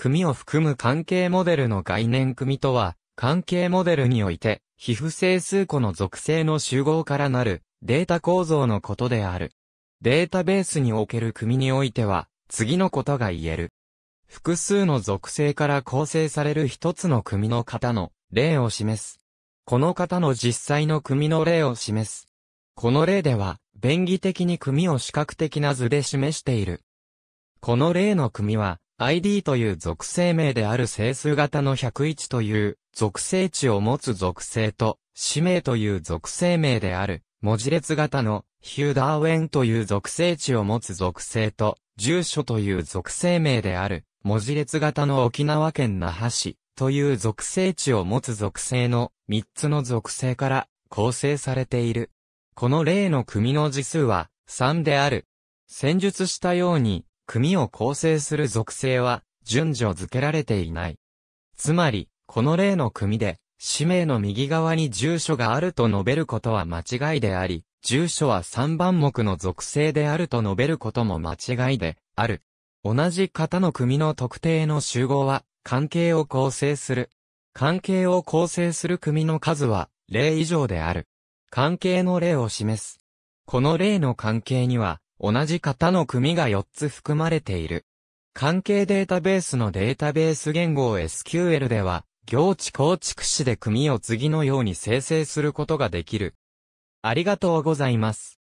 組を含む関係モデルの概念組とは、関係モデルにおいて、皮膚整数個の属性の集合からなるデータ構造のことである。データベースにおける組においては、次のことが言える。複数の属性から構成される一つの組の型の例を示す。この型の実際の組の例を示す。この例では、便宜的に組を視覚的な図で示している。この例の組は、ID という属性名である整数型の101という属性値を持つ属性と、氏名という属性名である文字列型のヒューダーウェンという属性値を持つ属性と、住所という属性名である文字列型の沖縄県那覇市という属性値を持つ属性の3つの属性から構成されている。この例の組の字数は3である。戦術したように、組を構成する属性は、順序付けられていない。つまり、この例の組で、氏名の右側に住所があると述べることは間違いであり、住所は3番目の属性であると述べることも間違いである。同じ型の組の特定の集合は、関係を構成する。関係を構成する組の数は、例以上である。関係の例を示す。この例の関係には、同じ型の組が4つ含まれている。関係データベースのデータベース言語 SQL では、行地構築士で組を次のように生成することができる。ありがとうございます。